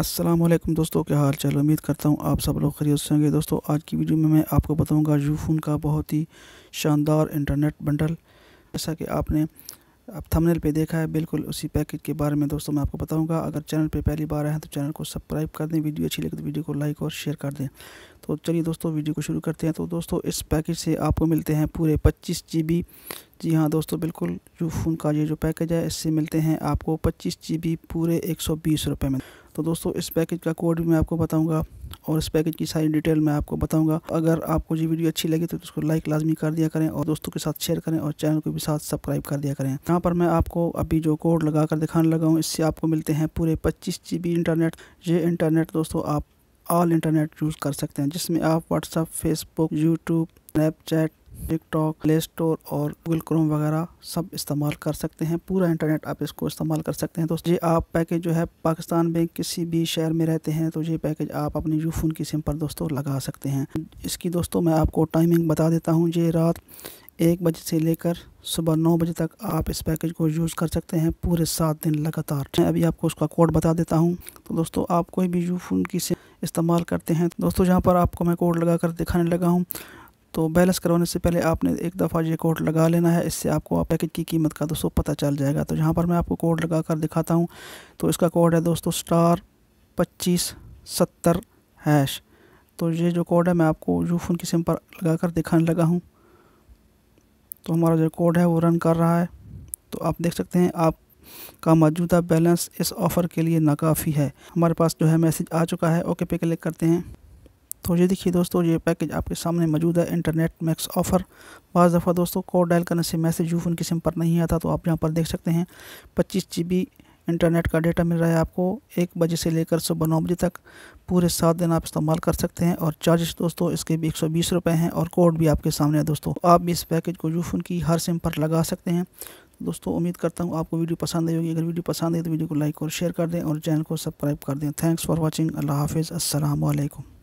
अस्सलाम वालेकुम दोस्तों क्या हाल चाल उम्मीद करता हूँ आप सब लोग खरीद से होंगे दोस्तों आज की वीडियो में मैं आपको बताऊँगा यूफोन का बहुत ही शानदार इंटरनेट बंडल जैसा कि आपने आप थंबनेल पे देखा है बिल्कुल उसी पैकेज के बारे में दोस्तों मैं आपको बताऊंगा अगर चैनल पे पहली बार आए हैं तो चैनल को सब्सक्राइब कर दें वीडियो अच्छी लगे तो वीडियो को लाइक और शेयर कर दें तो चलिए दोस्तों वीडियो को शुरू करते हैं तो दोस्तों इस पैकेज से आपको मिलते हैं पूरे पच्चीस जी बी जी हाँ दोस्तों बिल्कुल जो फ़ोन का ये जो पैकेज है इससे मिलते हैं आपको पच्चीस जी बी पूरे एक सौ बीस रुपये में तो दोस्तों इस पैकेज का कोड भी मैं आपको बताऊंगा और इस पैकेज की सारी डिटेल मैं आपको बताऊंगा अगर आपको ये वीडियो अच्छी लगी तो उसको लाइक लाजमी कर दिया करें और दोस्तों के साथ शेयर करें और चैनल को भी साथ सब्सक्राइब कर दिया करें यहाँ पर मैं आपको अभी जो कोड लगा कर दिखाने लगा हूँ इससे आपको मिलते हैं पूरे पच्चीस जी इंटरनेट ये इंटरनेट दोस्तों आप ऑल इंटरनेट यूज़ कर सकते हैं जिसमें आप WhatsApp Facebook YouTube Snapchat TikTok Play Store और गूगल क्रोम वगैरह सब इस्तेमाल कर सकते हैं पूरा इंटरनेट आप इसको इस्तेमाल कर सकते हैं दोस्तों ये आप पैकेज जो है पाकिस्तान में किसी भी शहर में रहते हैं तो ये पैकेज आप अपने यू फोन की सिम पर दोस्तों लगा सकते हैं इसकी दोस्तों मैं आपको टाइमिंग बता देता हूँ ये रात एक बजे से लेकर सुबह नौ बजे तक आप इस पैकेज को यूज़ कर सकते हैं पूरे सात दिन लगातार मैं अभी आपको उसका कोड बता देता हूँ तो दोस्तों आप कोई भी यू फोन की से इस्तेमाल करते हैं तो दोस्तों जहां पर आपको मैं कोड लगा कर दिखाने लगा हूँ तो बैलेंस करवाने से पहले आपने एक दफ़ा ये कोड लगा लेना है इससे आपको आप पैकेज की कीमत का दोस्तों पता चल जाएगा तो यहाँ पर मैं आपको कोड लगा कर दिखाता हूँ तो इसका कोड है दोस्तों स्टार पच्चीस सत्तर हैश तो ये जो कोड है मैं आपको यूफोन की सिम पर लगा कर दिखाने लगा हूँ तो हमारा जो कोड है वो रन कर रहा है तो आप देख सकते हैं आप का मौजूदा बैलेंस इस ऑफ़र के लिए नाकाफ़ी है हमारे पास जो है मैसेज आ चुका है ओके पे क्लिक करते हैं तो ये देखिए दोस्तों ये पैकेज आपके सामने मौजूद है इंटरनेट मैक्स ऑफ़र बज़ दफ़ा दोस्तों कोड डायल करने से मैसेज यूफ़ोन की सिम पर नहीं आता तो आप यहाँ पर देख सकते हैं पच्चीस जी इंटरनेट का डेटा मिल रहा है आपको एक बजे से लेकर सुबह नौ बजे तक पूरे सात दिन आप इस्तेमाल कर सकते हैं और चार्जेस दोस्तों इसके भी एक सौ बीस रुपये हैं और कोड भी आपके सामने है दोस्तों आप भी इस पैकेज को यूफ़ोन की हर सिम पर लगा सकते हैं दोस्तों उम्मीद करता हूँ आपको वीडियो पसंद आई होगी अगर वीडियो पसंद आई तो वीडियो को लाइक और शेयर कर दें और चैनल को सब्सक्राइब कर दें थैंक्स फॉर वॉचिंग अल्लाह हाफिज़ असलकम